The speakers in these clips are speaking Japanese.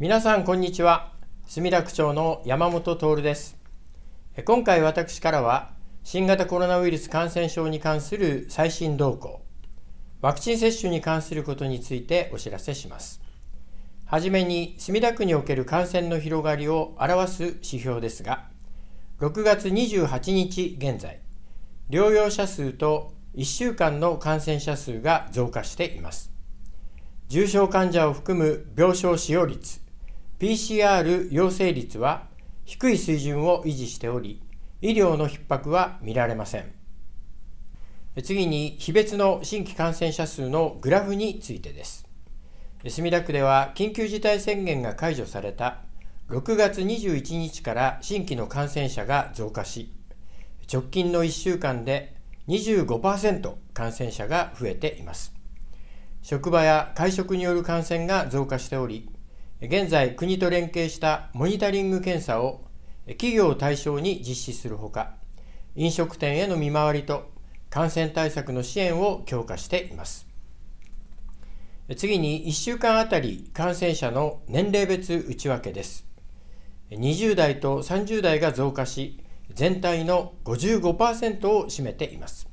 皆さんこんにちは墨田区長の山本徹です今回私からは新型コロナウイルス感染症に関する最新動向ワクチン接種に関することについてお知らせしますはじめに墨田区における感染の広がりを表す指標ですが6月28日現在療養者数と1週間の感染者数が増加しています重症患者を含む病床使用率 PCR 陽性率は低い水準を維持しており医療の逼迫は見られません次に日別の新規感染者数のグラフについてです墨田区では緊急事態宣言が解除された6月21日から新規の感染者が増加し直近の1週間で25%感染者が増えています職場や会食による感染が増加しており現在国と連携したモニタリング検査を企業を対象に実施するほか飲食店への見回りと感染対策の支援を強化しています次に1週間あたり感染者の年齢別内訳です20代と30代が増加し全体の55%を占めています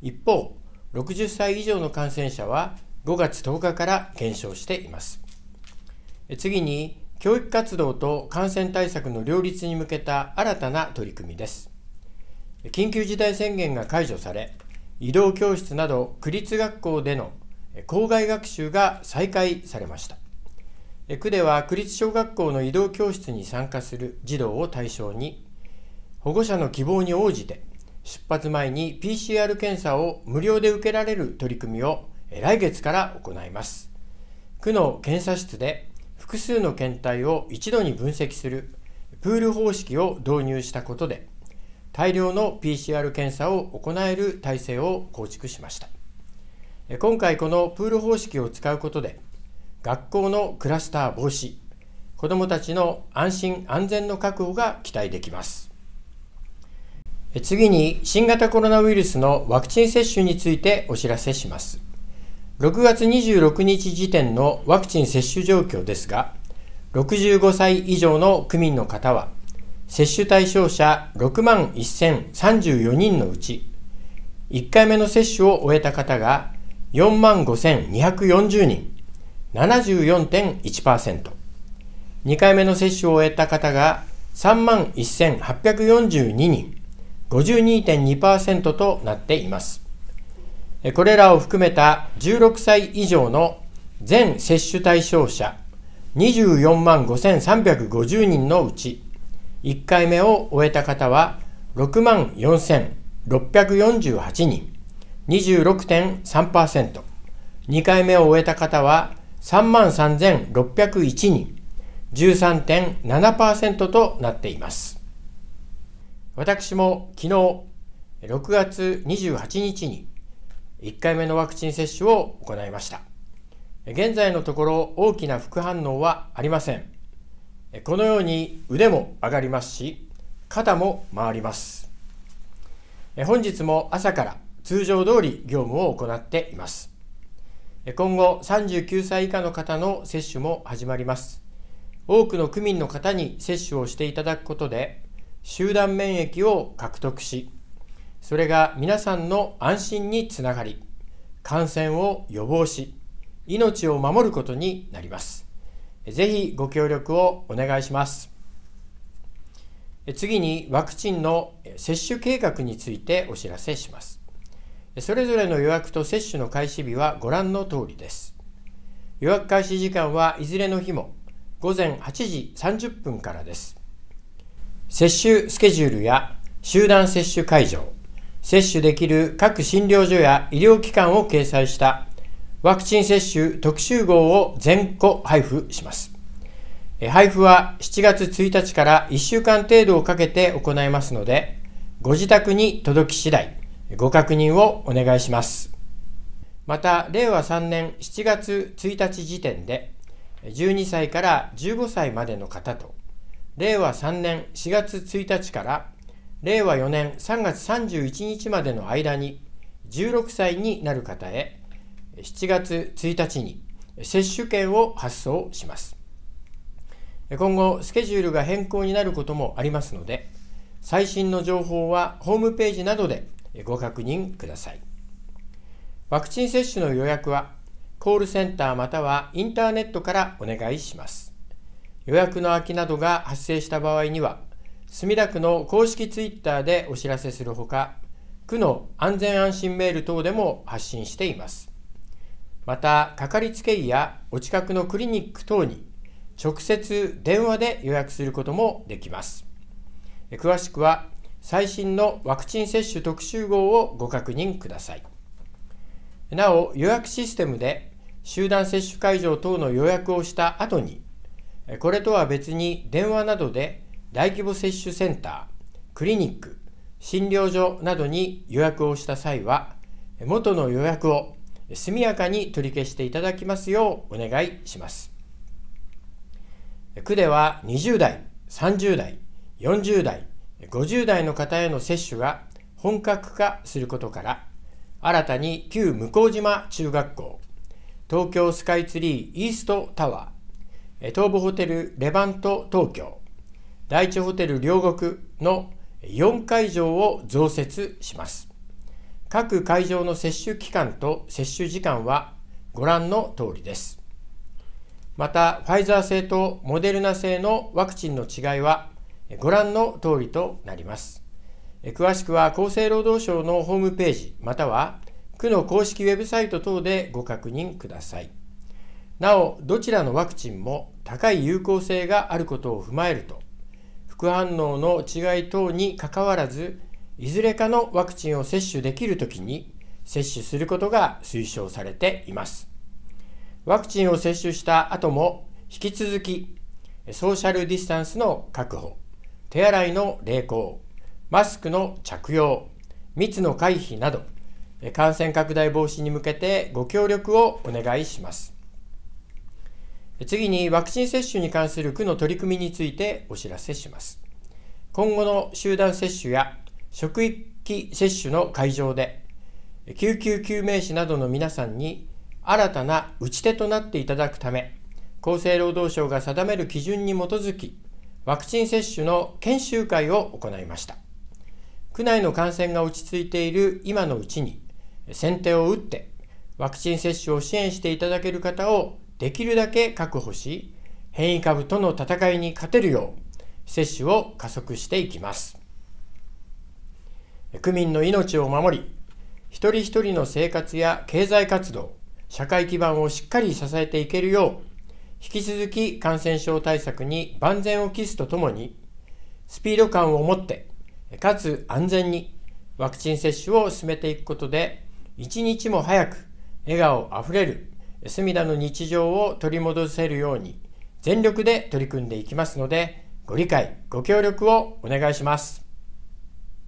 一方60歳以上の感染者は5月10日から減少しています次に教育活動と感染対策の両立に向けた新たな取り組みです緊急事態宣言が解除され移動教室など区立学校での校外学習が再開されました区では区立小学校の移動教室に参加する児童を対象に保護者の希望に応じて出発前に PCR 検査を無料で受けられる取り組みを来月から行います区の検査室で複数の検体を一度に分析するプール方式を導入したことで大量の PCR 検査を行える体制を構築しました今回このプール方式を使うことで学校のクラスター防止子どもたちの安心安全の確保が期待できます次に新型コロナウイルスのワクチン接種についてお知らせします6月26日時点のワクチン接種状況ですが、65歳以上の区民の方は、接種対象者6万1034人のうち、1回目の接種を終えた方が4万5240人、74.1%。2回目の接種を終えた方が3万1842人、52.2%となっています。これらを含めた16歳以上の全接種対象者24万5350人のうち1回目を終えた方は6万4648人26.3%、2回目を終えた方は3万3601人13.7%となっています。私も昨日6月28日に1回目のワクチン接種を行いました現在のところ大きな副反応はありませんこのように腕も上がりますし肩も回ります本日も朝から通常通り業務を行っています今後39歳以下の方の接種も始まります多くの区民の方に接種をしていただくことで集団免疫を獲得しそれが皆さんの安心につながり感染を予防し命を守ることになりますぜひご協力をお願いします次にワクチンの接種計画についてお知らせしますそれぞれの予約と接種の開始日はご覧の通りです予約開始時間はいずれの日も午前8時30分からです接種スケジュールや集団接種会場接種できる各診療所や医療機関を掲載したワクチン接種特集号を全個配布します。配布は7月1日から1週間程度をかけて行いますので、ご自宅に届き次第、ご確認をお願いします。また、令和3年7月1日時点で、12歳から15歳までの方と、令和3年4月1日から令和4年3月31日までの間に16歳になる方へ7月1日に接種券を発送します今後スケジュールが変更になることもありますので最新の情報はホームページなどでご確認くださいワクチン接種の予約はコールセンターまたはインターネットからお願いします予約の空きなどが発生した場合には墨田区の公式ツイッターでお知らせするほか区の安全安心メール等でも発信していますまたかかりつけ医やお近くのクリニック等に直接電話で予約することもできます詳しくは最新のワクチン接種特集号をご確認くださいなお予約システムで集団接種会場等の予約をした後にこれとは別に電話などで大規模接種センタークリニック診療所などに予約をした際は元の予約を速やかに取り消していただきますようお願いします区では20代30代40代50代の方への接種が本格化することから新たに旧向島中学校東京スカイツリーイーストタワー東武ホテルレバント東京第一ホテル両国の4会場を増設します各会場の接種期間と接種時間はご覧の通りですまたファイザー製とモデルナ製のワクチンの違いはご覧の通りとなります詳しくは厚生労働省のホームページまたは区の公式ウェブサイト等でご確認くださいなおどちらのワクチンも高い有効性があることを踏まえると副反応の違い等にかかわらずいずれかのワクチンを接種できるときに接種することが推奨されていますワクチンを接種した後も引き続きソーシャルディスタンスの確保手洗いの励行マスクの着用密の回避など感染拡大防止に向けてご協力をお願いします次にワクチン接種に関する区の取り組みについてお知らせします。今後の集団接種や職域接種の会場で救急救命士などの皆さんに新たな打ち手となっていただくため厚生労働省が定める基準に基づきワクチン接種の研修会を行いました区内の感染が落ち着いている今のうちに先手を打ってワクチン接種を支援していただける方をできるだけ確保し、変異株との戦いに勝てるよう、接種を加速していきます。区民の命を守り、一人一人の生活や経済活動、社会基盤をしっかり支えていけるよう、引き続き感染症対策に万全を期すとともに、スピード感を持って、かつ安全にワクチン接種を進めていくことで、一日も早く笑顔あふれる隅田の日常を取り戻せるように全力で取り組んでいきますのでご理解ご協力をお願いします。